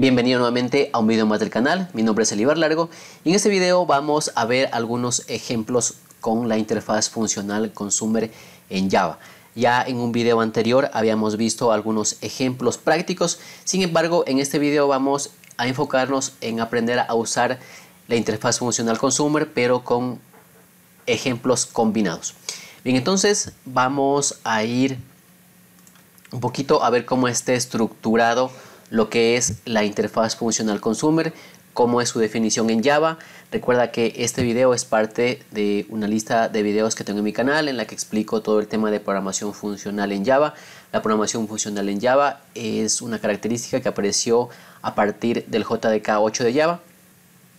Bienvenido nuevamente a un video más del canal, mi nombre es Elibar Largo y en este video vamos a ver algunos ejemplos con la interfaz funcional consumer en Java. Ya en un video anterior habíamos visto algunos ejemplos prácticos, sin embargo en este video vamos a enfocarnos en aprender a usar la interfaz funcional consumer pero con ejemplos combinados. Bien, entonces vamos a ir un poquito a ver cómo esté estructurado lo que es la interfaz funcional consumer, cómo es su definición en Java. Recuerda que este video es parte de una lista de videos que tengo en mi canal en la que explico todo el tema de programación funcional en Java. La programación funcional en Java es una característica que apareció a partir del JDK 8 de Java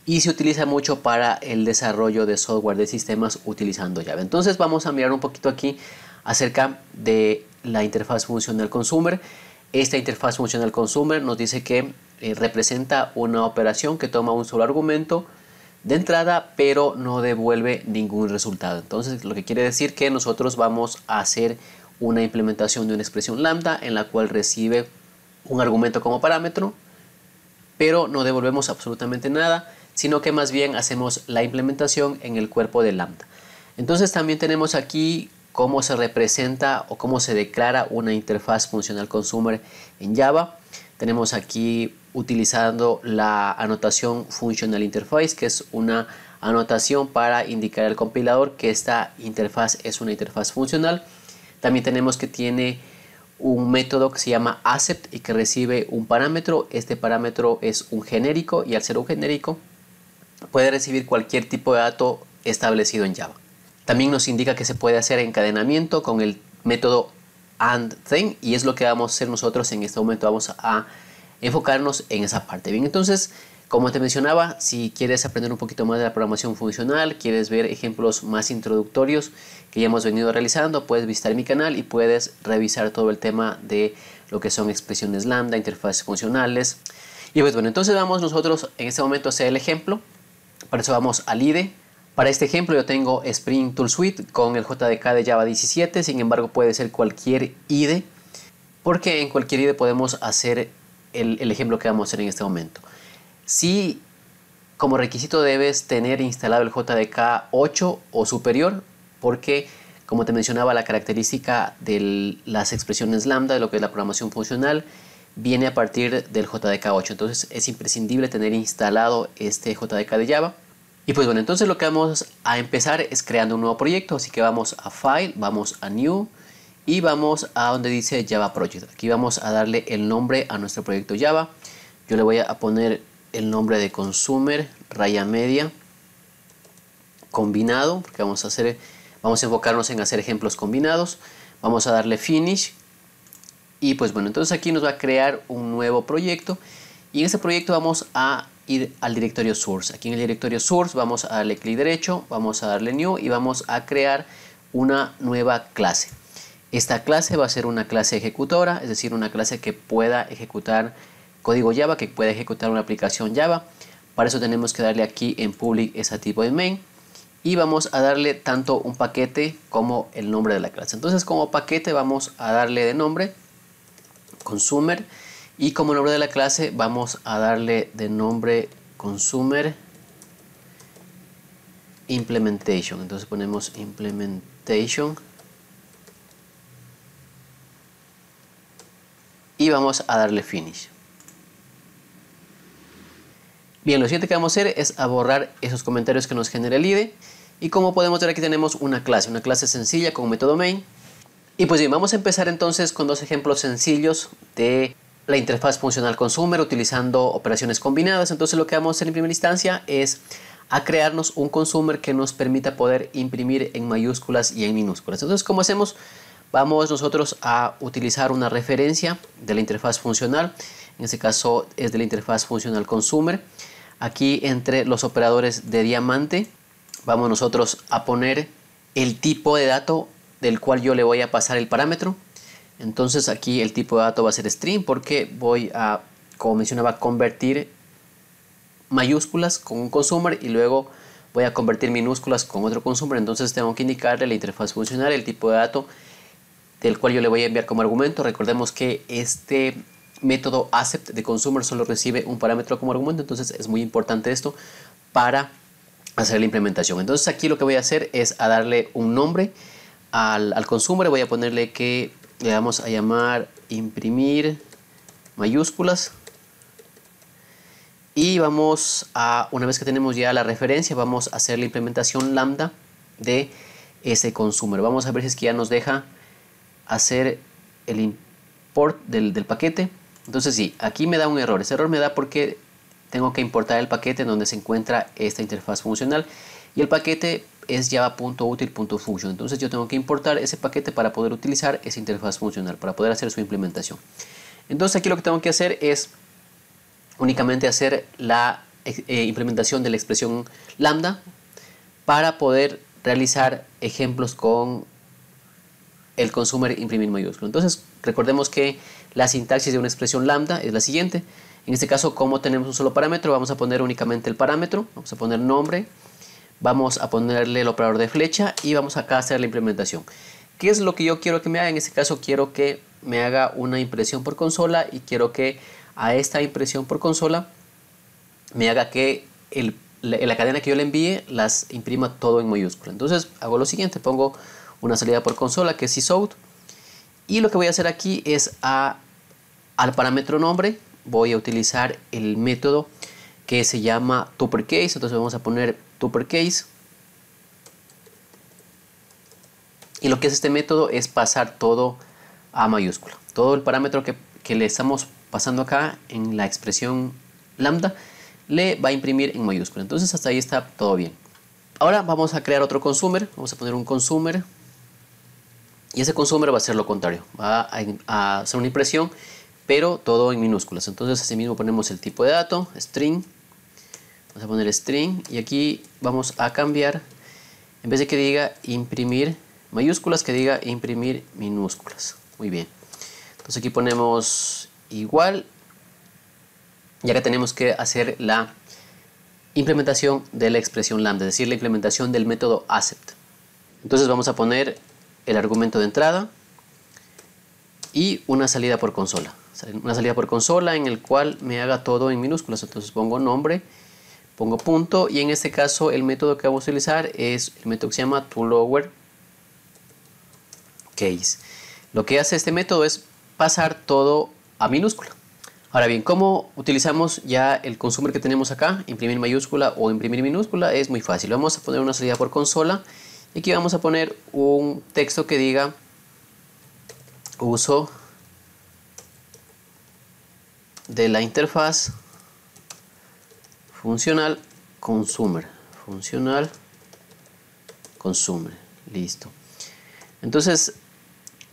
y se utiliza mucho para el desarrollo de software de sistemas utilizando Java. Entonces vamos a mirar un poquito aquí acerca de la interfaz funcional consumer. Esta interfaz funcional consumer nos dice que eh, representa una operación que toma un solo argumento de entrada, pero no devuelve ningún resultado. Entonces, lo que quiere decir que nosotros vamos a hacer una implementación de una expresión lambda en la cual recibe un argumento como parámetro, pero no devolvemos absolutamente nada, sino que más bien hacemos la implementación en el cuerpo de lambda. Entonces también tenemos aquí cómo se representa o cómo se declara una interfaz funcional consumer en Java. Tenemos aquí utilizando la anotación Functional Interface, que es una anotación para indicar al compilador que esta interfaz es una interfaz funcional. También tenemos que tiene un método que se llama accept y que recibe un parámetro. Este parámetro es un genérico y al ser un genérico puede recibir cualquier tipo de dato establecido en Java. También nos indica que se puede hacer encadenamiento con el método AND THEN y es lo que vamos a hacer nosotros en este momento. Vamos a enfocarnos en esa parte. Bien, entonces, como te mencionaba, si quieres aprender un poquito más de la programación funcional, quieres ver ejemplos más introductorios que ya hemos venido realizando, puedes visitar mi canal y puedes revisar todo el tema de lo que son expresiones lambda, interfaces funcionales. Y pues bueno, entonces vamos nosotros en este momento a hacer el ejemplo. Para eso vamos al IDE, para este ejemplo yo tengo Spring Tool Suite con el JDK de Java 17, sin embargo puede ser cualquier IDE, porque en cualquier IDE podemos hacer el, el ejemplo que vamos a hacer en este momento. Si como requisito debes tener instalado el JDK 8 o superior, porque como te mencionaba la característica de las expresiones lambda, de lo que es la programación funcional, viene a partir del JDK 8. Entonces es imprescindible tener instalado este JDK de Java. Y pues bueno, entonces lo que vamos a empezar es creando un nuevo proyecto, así que vamos a File, vamos a New y vamos a donde dice Java Project. Aquí vamos a darle el nombre a nuestro proyecto Java. Yo le voy a poner el nombre de Consumer, raya media, combinado, porque vamos a hacer, vamos a enfocarnos en hacer ejemplos combinados. Vamos a darle Finish y pues bueno, entonces aquí nos va a crear un nuevo proyecto y en este proyecto vamos a ir al directorio source. Aquí en el directorio source vamos a darle clic derecho, vamos a darle new y vamos a crear una nueva clase. Esta clase va a ser una clase ejecutora, es decir, una clase que pueda ejecutar código Java, que pueda ejecutar una aplicación Java. Para eso tenemos que darle aquí en public ese tipo de main y vamos a darle tanto un paquete como el nombre de la clase. Entonces como paquete vamos a darle de nombre consumer y como nombre de la clase vamos a darle de nombre consumer implementation. Entonces ponemos implementation. Y vamos a darle finish. Bien, lo siguiente que vamos a hacer es a borrar esos comentarios que nos genera el IDE. Y como podemos ver aquí tenemos una clase, una clase sencilla con método main. Y pues bien, vamos a empezar entonces con dos ejemplos sencillos de la interfaz funcional consumer utilizando operaciones combinadas. Entonces lo que vamos a hacer en primera instancia es a crearnos un consumer que nos permita poder imprimir en mayúsculas y en minúsculas. Entonces, ¿cómo hacemos? Vamos nosotros a utilizar una referencia de la interfaz funcional. En este caso es de la interfaz funcional consumer. Aquí entre los operadores de diamante vamos nosotros a poner el tipo de dato del cual yo le voy a pasar el parámetro entonces aquí el tipo de dato va a ser string porque voy a, como mencionaba, convertir mayúsculas con un consumer y luego voy a convertir minúsculas con otro consumer. Entonces tengo que indicarle la interfaz funcional, el tipo de dato del cual yo le voy a enviar como argumento. Recordemos que este método accept de consumer solo recibe un parámetro como argumento, entonces es muy importante esto para hacer la implementación. Entonces aquí lo que voy a hacer es a darle un nombre al, al consumer, voy a ponerle que le vamos a llamar imprimir mayúsculas y vamos a, una vez que tenemos ya la referencia, vamos a hacer la implementación lambda de ese consumer. Vamos a ver si es que ya nos deja hacer el import del, paquete. Entonces sí, aquí me da un error. Ese error me da porque tengo que importar el paquete en donde se encuentra esta interfaz funcional. Y el paquete es java.util.function. Entonces yo tengo que importar ese paquete para poder utilizar esa interfaz funcional, para poder hacer su implementación. Entonces aquí lo que tengo que hacer es únicamente hacer la eh, eh, implementación de la expresión lambda para poder realizar ejemplos con el consumer imprimir mayúsculo. Entonces recordemos que la sintaxis de una expresión lambda es la siguiente. En este caso, como tenemos un solo parámetro, vamos a poner únicamente el parámetro, vamos a poner nombre, Vamos a ponerle el operador de flecha y vamos acá a hacer la implementación. ¿Qué es lo que yo quiero que me haga? En este caso quiero que me haga una impresión por consola y quiero que a esta impresión por consola me haga que la, cadena que yo le envíe las imprima todo en mayúscula. Entonces hago lo siguiente, pongo una salida por consola que es sysout y lo que voy a hacer aquí es a, al parámetro nombre voy a utilizar el método que se llama toppercase, entonces vamos a poner Uppercase Y lo que hace este método es pasar todo a mayúscula. Todo el parámetro que, le estamos pasando acá en la expresión lambda le va a imprimir en mayúscula. Entonces hasta ahí está todo bien. Ahora vamos a crear otro consumer. Vamos a poner un consumer. Y ese consumer va a ser lo contrario. Va a, hacer una impresión, pero todo en minúsculas. Entonces así mismo ponemos el tipo de dato, string. Vamos a poner string y aquí vamos a cambiar, en vez de que diga imprimir mayúsculas, que diga imprimir minúsculas. Muy bien. Entonces aquí ponemos igual y que tenemos que hacer la implementación de la expresión lambda, es decir, la implementación del método accept. Entonces vamos a poner el argumento de entrada y una salida por consola. Una salida por consola en el cual me haga todo en minúsculas. Entonces pongo nombre pongo punto y en este caso el método que vamos a utilizar es el método que se llama toLower case. Lo que hace este método es pasar todo a minúscula. Ahora bien, ¿cómo utilizamos ya el consumer que tenemos acá? Imprimir mayúscula o imprimir minúscula es muy fácil. Vamos a poner una salida por consola y aquí vamos a poner un texto que diga uso de la interfaz funcional consumer funcional consumer listo entonces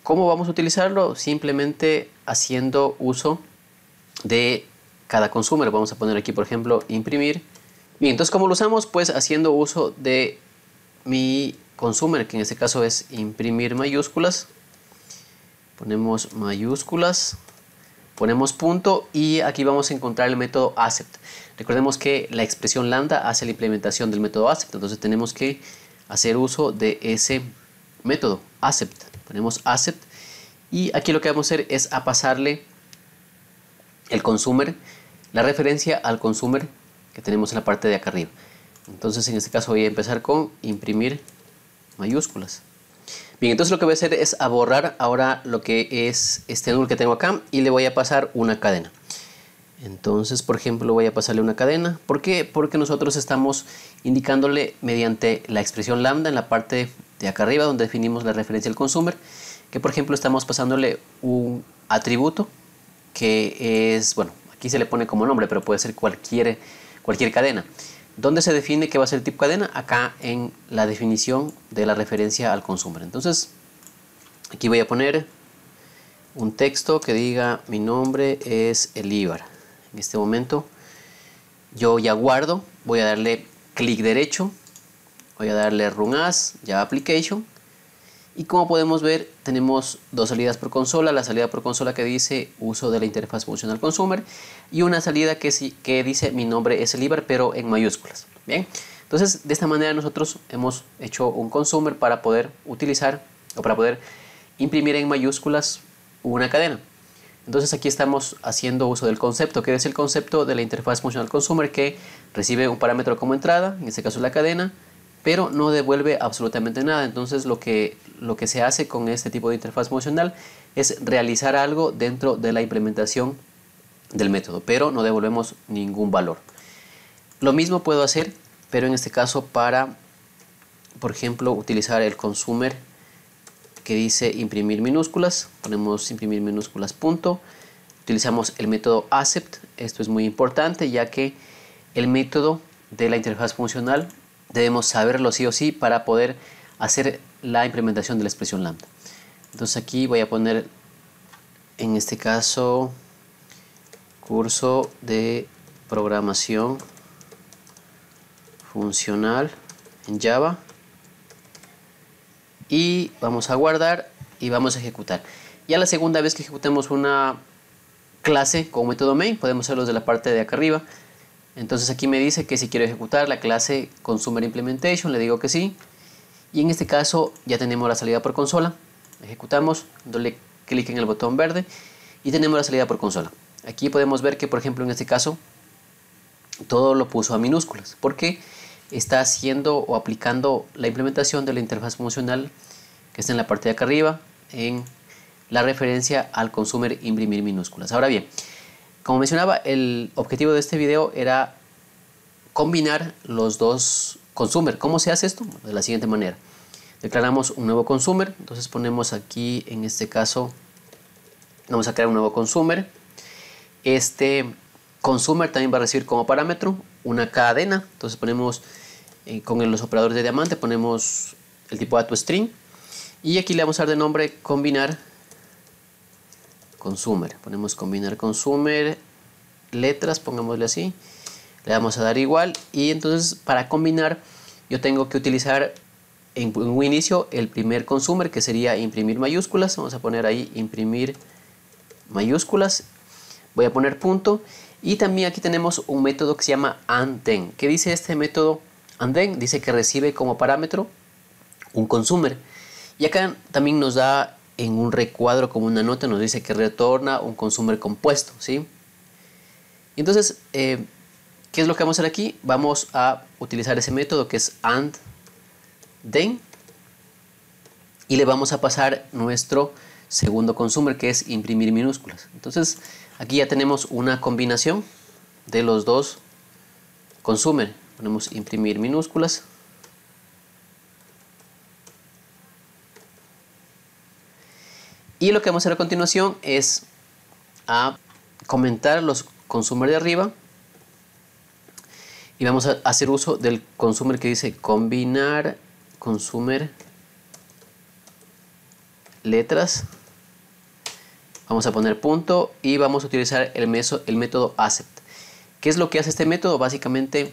cómo vamos a utilizarlo simplemente haciendo uso de cada consumer vamos a poner aquí por ejemplo imprimir bien entonces cómo lo usamos pues haciendo uso de mi consumer que en este caso es imprimir mayúsculas ponemos mayúsculas Ponemos punto y aquí vamos a encontrar el método accept. Recordemos que la expresión lambda hace la implementación del método accept, entonces tenemos que hacer uso de ese método accept. Ponemos accept y aquí lo que vamos a hacer es a pasarle el consumer, la referencia al consumer que tenemos en la parte de acá arriba. Entonces en este caso voy a empezar con imprimir mayúsculas. Bien, entonces lo que voy a hacer es a borrar ahora lo que es este nudo que tengo acá y le voy a pasar una cadena. Entonces, por ejemplo, voy a pasarle una cadena. ¿Por qué? Porque nosotros estamos indicándole mediante la expresión lambda en la parte de acá arriba donde definimos la referencia al consumer, que por ejemplo estamos pasándole un atributo que es, bueno, aquí se le pone como nombre, pero puede ser cualquier, cualquier cadena. ¿Dónde se define qué va a ser el tipo cadena? Acá en la definición de la referencia al consumer. Entonces, aquí voy a poner un texto que diga mi nombre es Elíbar. En este momento yo ya guardo, voy a darle clic derecho, voy a darle run as, ya application y como podemos ver, tenemos dos salidas por consola, la salida por consola que dice uso de la interfaz funcional consumer y una salida que, que dice mi nombre es Libre, pero en mayúsculas. Bien, entonces de esta manera nosotros hemos hecho un consumer para poder utilizar o para poder imprimir en mayúsculas una cadena. Entonces aquí estamos haciendo uso del concepto, que es el concepto de la interfaz funcional consumer que recibe un parámetro como entrada, en este caso la cadena, pero no devuelve absolutamente nada. Entonces lo que, lo que se hace con este tipo de interfaz funcional es realizar algo dentro de la implementación del método, pero no devolvemos ningún valor. Lo mismo puedo hacer, pero en este caso para, por ejemplo, utilizar el consumer que dice imprimir minúsculas, ponemos imprimir minúsculas punto, utilizamos el método accept, esto es muy importante ya que el método de la interfaz funcional debemos saberlo sí o sí para poder hacer la implementación de la expresión lambda. Entonces aquí voy a poner en este caso curso de programación funcional en Java y vamos a guardar y vamos a ejecutar. Ya la segunda vez que ejecutemos una clase con método main podemos hacerlo de la parte de acá arriba entonces aquí me dice que si quiero ejecutar la clase Consumer Implementation, le digo que sí. Y en este caso ya tenemos la salida por consola. Ejecutamos, doble clic en el botón verde y tenemos la salida por consola. Aquí podemos ver que, por ejemplo, en este caso, todo lo puso a minúsculas porque está haciendo o aplicando la implementación de la interfaz funcional que está en la parte de acá arriba en la referencia al consumer imprimir minúsculas. Ahora bien, como mencionaba, el objetivo de este video era combinar los dos consumer. ¿Cómo se hace esto? De la siguiente manera. Declaramos un nuevo consumer, entonces ponemos aquí, en este caso, vamos a crear un nuevo consumer. Este consumer también va a recibir como parámetro una cadena, entonces ponemos eh, con los operadores de diamante, ponemos el tipo de string y aquí le vamos a dar de nombre combinar consumer. Ponemos combinar consumer, letras, pongámosle así. Le vamos a dar igual y entonces para combinar yo tengo que utilizar en un inicio el primer consumer que sería imprimir mayúsculas. Vamos a poner ahí imprimir mayúsculas. Voy a poner punto y también aquí tenemos un método que se llama anden. ¿Qué dice este método anden? Dice que recibe como parámetro un consumer. Y acá también nos da en un recuadro como una nota nos dice que retorna un consumer compuesto, ¿sí? Entonces, eh, ¿qué es lo que vamos a hacer aquí? Vamos a utilizar ese método que es AND, THEN, y le vamos a pasar nuestro segundo consumer que es imprimir minúsculas. Entonces, aquí ya tenemos una combinación de los dos consumer. Ponemos imprimir minúsculas. Y lo que vamos a hacer a continuación es a comentar los consumer de arriba y vamos a hacer uso del consumer que dice combinar consumer letras vamos a poner punto y vamos a utilizar el, meso, el método accept ¿qué es lo que hace este método? básicamente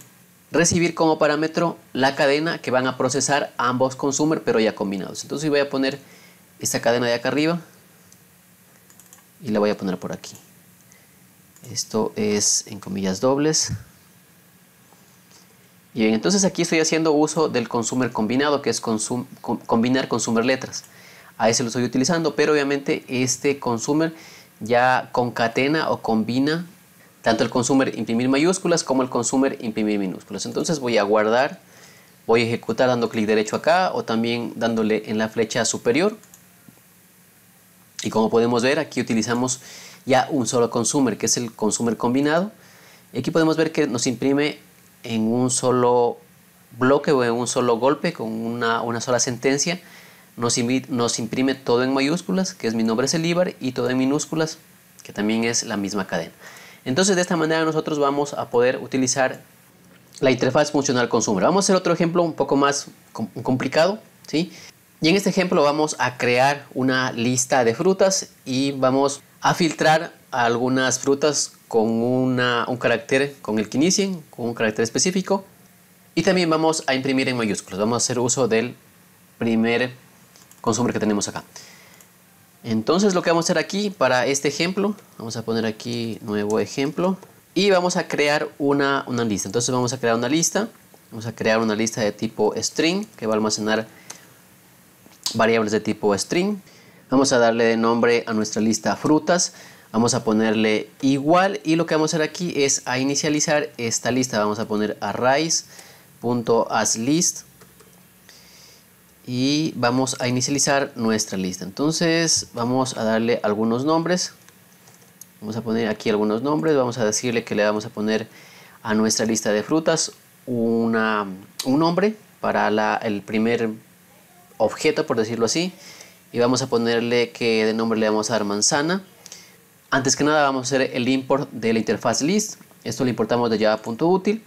recibir como parámetro la cadena que van a procesar ambos consumer pero ya combinados entonces voy a poner esta cadena de acá arriba y la voy a poner por aquí esto es en comillas dobles y bien, entonces aquí estoy haciendo uso del consumer combinado, que es combinar consumer letras. A ese lo estoy utilizando, pero obviamente este consumer ya concatena o combina tanto el consumer imprimir mayúsculas como el consumer imprimir minúsculas. Entonces voy a guardar, voy a ejecutar dando clic derecho acá o también dándole en la flecha superior y como podemos ver, aquí utilizamos ya un solo consumer, que es el consumer combinado. Y aquí podemos ver que nos imprime en un solo bloque o en un solo golpe, con una, sola sentencia, nos, nos, imprime todo en mayúsculas, que es mi nombre es Elíbar, y todo en minúsculas, que también es la misma cadena. Entonces de esta manera nosotros vamos a poder utilizar la interfaz funcional consumer. Vamos a hacer otro ejemplo un poco más complicado. ¿sí? Y en este ejemplo vamos a crear una lista de frutas y vamos a filtrar algunas frutas con un carácter con el que inicien, con un carácter específico. Y también vamos a imprimir en mayúsculas. Vamos a hacer uso del primer consumo que tenemos acá. Entonces lo que vamos a hacer aquí para este ejemplo, vamos a poner aquí nuevo ejemplo y vamos a crear una, una lista. Entonces vamos a crear una lista, vamos a crear una lista de tipo string que va a almacenar variables de tipo string. Vamos a darle de nombre a nuestra lista frutas. Vamos a ponerle igual y lo que vamos a hacer aquí es a inicializar esta lista. Vamos a poner arrays.asList y vamos a inicializar nuestra lista. Entonces vamos a darle algunos nombres. Vamos a poner aquí algunos nombres. Vamos a decirle que le vamos a poner a nuestra lista de frutas una, un nombre para el primer objeto, por decirlo así, y vamos a ponerle que de nombre le vamos a dar manzana. Antes que nada vamos a hacer el import de la interfaz list, esto lo importamos de java.util,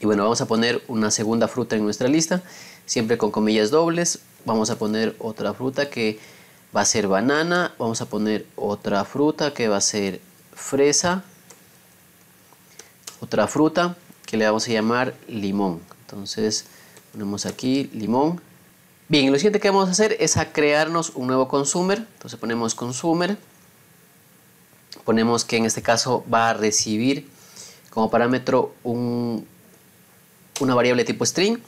y bueno, vamos a poner una segunda fruta en nuestra lista, siempre con comillas dobles, vamos a poner otra fruta que va a ser banana, vamos a poner otra fruta que va a ser fresa, otra fruta que le vamos a llamar limón. Entonces ponemos aquí limón Bien, lo siguiente que vamos a hacer es a crearnos un nuevo consumer. Entonces ponemos consumer. Ponemos que en este caso va a recibir como parámetro una variable tipo string.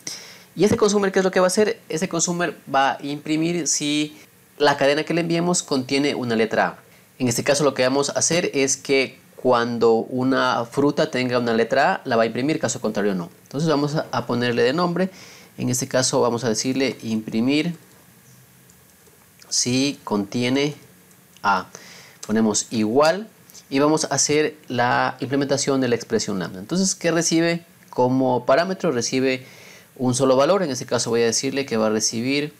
Y este consumer, ¿qué es lo que va a hacer? Este consumer va a imprimir si la cadena que le enviemos contiene una letra A. En este caso lo que vamos a hacer es que cuando una fruta tenga una letra A, la va a imprimir, caso contrario no. Entonces vamos a ponerle de nombre en este caso vamos a decirle imprimir si contiene A. Ponemos igual y vamos a hacer la implementación de la expresión lambda. Entonces, ¿qué recibe como parámetro? Recibe un solo valor. En este caso voy a decirle que va a recibir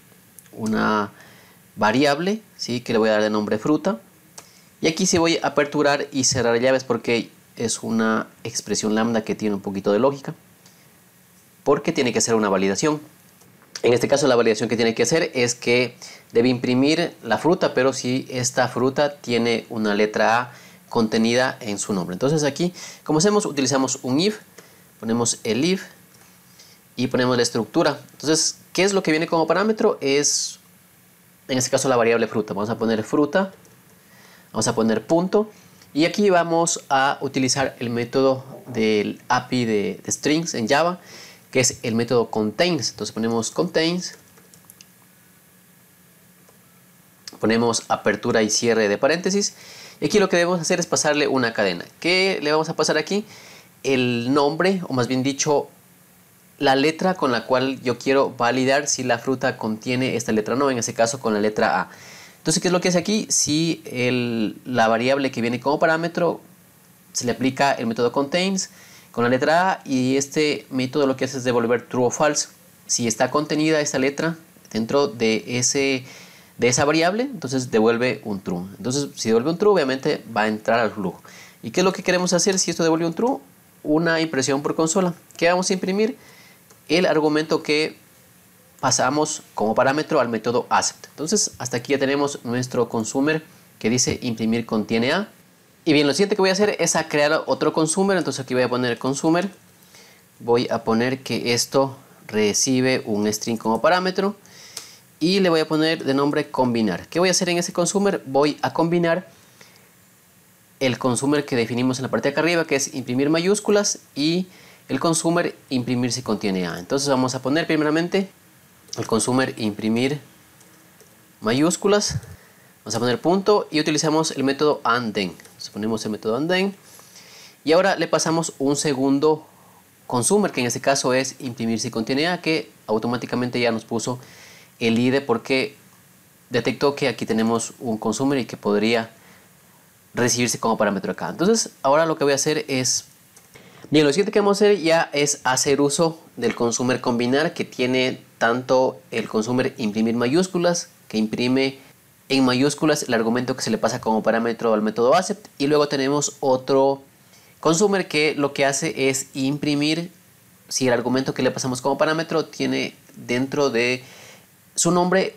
una variable, ¿sí? que le voy a dar de nombre fruta. Y aquí sí voy a aperturar y cerrar llaves porque es una expresión lambda que tiene un poquito de lógica porque tiene que hacer una validación. En este caso la validación que tiene que hacer es que debe imprimir la fruta, pero si esta fruta tiene una letra A contenida en su nombre. Entonces aquí, como hacemos, utilizamos un if, ponemos el if y ponemos la estructura. Entonces, ¿qué es lo que viene como parámetro? Es, en este caso, la variable fruta. Vamos a poner fruta, vamos a poner punto y aquí vamos a utilizar el método del API de, strings en Java que es el método contains. Entonces ponemos contains, ponemos apertura y cierre de paréntesis. Y aquí lo que debemos hacer es pasarle una cadena. ¿Qué le vamos a pasar aquí? El nombre, o más bien dicho, la letra con la cual yo quiero validar si la fruta contiene esta letra o no, en ese caso con la letra A. Entonces, ¿qué es lo que hace aquí? Si la variable que viene como parámetro se le aplica el método contains, con la letra A y este método lo que hace es devolver true o false. Si está contenida esta letra dentro de, ese, de esa variable, entonces devuelve un true. Entonces, si devuelve un true, obviamente va a entrar al flujo. ¿Y qué es lo que queremos hacer si esto devuelve un true? Una impresión por consola. ¿Qué vamos a imprimir? El argumento que pasamos como parámetro al método accept. Entonces, hasta aquí ya tenemos nuestro consumer que dice imprimir contiene A y bien, lo siguiente que voy a hacer es a crear otro consumer. Entonces aquí voy a poner consumer. Voy a poner que esto recibe un string como parámetro. Y le voy a poner de nombre combinar. ¿Qué voy a hacer en ese consumer? Voy a combinar el consumer que definimos en la parte de acá arriba, que es imprimir mayúsculas, y el consumer imprimir si contiene A. Entonces vamos a poner primeramente el consumer imprimir mayúsculas. Vamos a poner punto y utilizamos el método anden. Suponemos el método anden Y ahora le pasamos un segundo consumer, que en este caso es imprimir si contiene A, que automáticamente ya nos puso el ID porque detectó que aquí tenemos un consumer y que podría recibirse como parámetro acá. Entonces, ahora lo que voy a hacer es... Bien, lo siguiente que vamos a hacer ya es hacer uso del consumer combinar que tiene tanto el consumer imprimir mayúsculas que imprime en mayúsculas el argumento que se le pasa como parámetro al método accept y luego tenemos otro consumer que lo que hace es imprimir si el argumento que le pasamos como parámetro tiene dentro de su nombre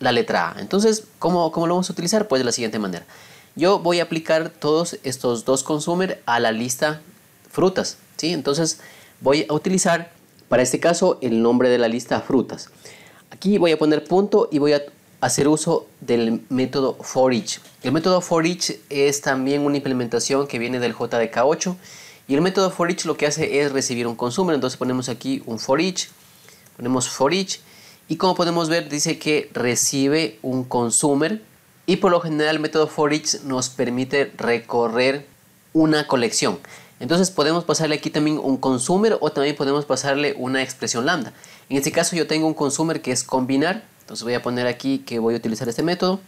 la letra A. Entonces, ¿cómo, lo vamos a utilizar? Pues de la siguiente manera. Yo voy a aplicar todos estos dos consumers a la lista frutas. ¿sí? Entonces voy a utilizar para este caso el nombre de la lista frutas. Aquí voy a poner punto y voy a hacer uso del método forEach. El método forEach es también una implementación que viene del JDK8 y el método forEach lo que hace es recibir un consumer. Entonces ponemos aquí un forEach, ponemos forEach y como podemos ver dice que recibe un consumer y por lo general el método forEach nos permite recorrer una colección. Entonces podemos pasarle aquí también un consumer o también podemos pasarle una expresión lambda. En este caso yo tengo un consumer que es combinar entonces voy a poner aquí que voy a utilizar este método.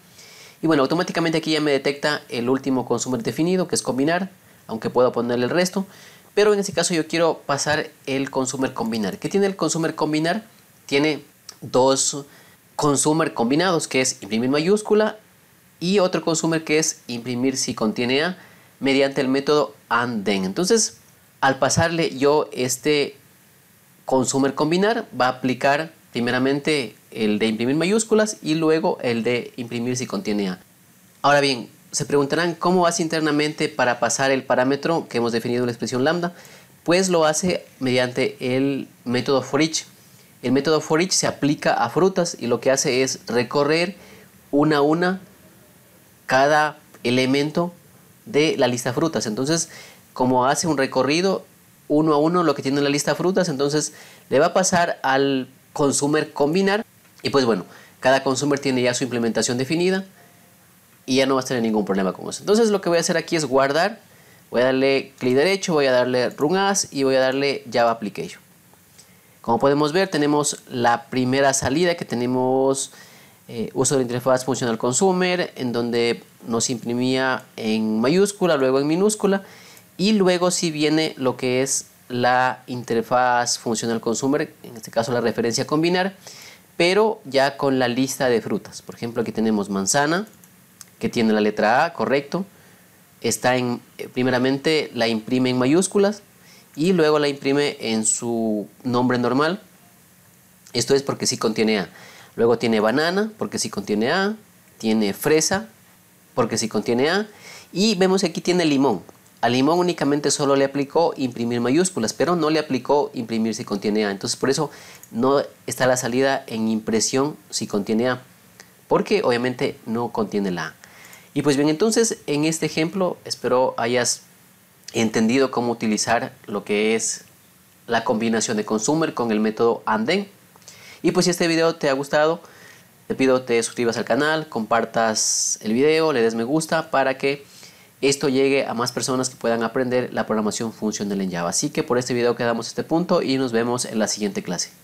Y bueno, automáticamente aquí ya me detecta el último consumer definido, que es combinar, aunque puedo ponerle el resto. Pero en este caso yo quiero pasar el consumer combinar. ¿Qué tiene el consumer combinar? Tiene dos consumer combinados, que es imprimir mayúscula y otro consumer que es imprimir si contiene A mediante el método anden. Entonces, al pasarle yo este consumer combinar, va a aplicar primeramente el de imprimir mayúsculas y luego el de imprimir si contiene A. Ahora bien, se preguntarán cómo hace internamente para pasar el parámetro que hemos definido en la expresión lambda. Pues lo hace mediante el método for each. El método for each se aplica a frutas y lo que hace es recorrer una a una cada elemento de la lista de frutas. Entonces, como hace un recorrido uno a uno lo que tiene en la lista de frutas, entonces le va a pasar al consumer combinar y pues bueno, cada consumer tiene ya su implementación definida y ya no va a tener ningún problema con eso. Entonces lo que voy a hacer aquí es guardar, voy a darle clic derecho, voy a darle Run As y voy a darle Java Application. Como podemos ver tenemos la primera salida que tenemos eh, uso de la interfaz funcional consumer en donde nos imprimía en mayúscula, luego en minúscula y luego si viene lo que es la interfaz funcional consumer, en este caso la referencia combinar pero ya con la lista de frutas. Por ejemplo, aquí tenemos manzana, que tiene la letra A, correcto. Está en, eh, primeramente la imprime en mayúsculas y luego la imprime en su nombre normal. Esto es porque sí contiene A. Luego tiene banana, porque sí contiene A. Tiene fresa, porque sí contiene A. Y vemos que aquí tiene limón. A Limón únicamente solo le aplicó imprimir mayúsculas, pero no le aplicó imprimir si contiene A. Entonces por eso no está la salida en impresión si contiene A, porque obviamente no contiene la A. Y pues bien, entonces en este ejemplo espero hayas entendido cómo utilizar lo que es la combinación de consumer con el método anden. Y pues si este video te ha gustado, te pido te suscribas al canal, compartas el video, le des me gusta para que esto llegue a más personas que puedan aprender la programación funcional en Java. Así que por este video quedamos este punto y nos vemos en la siguiente clase.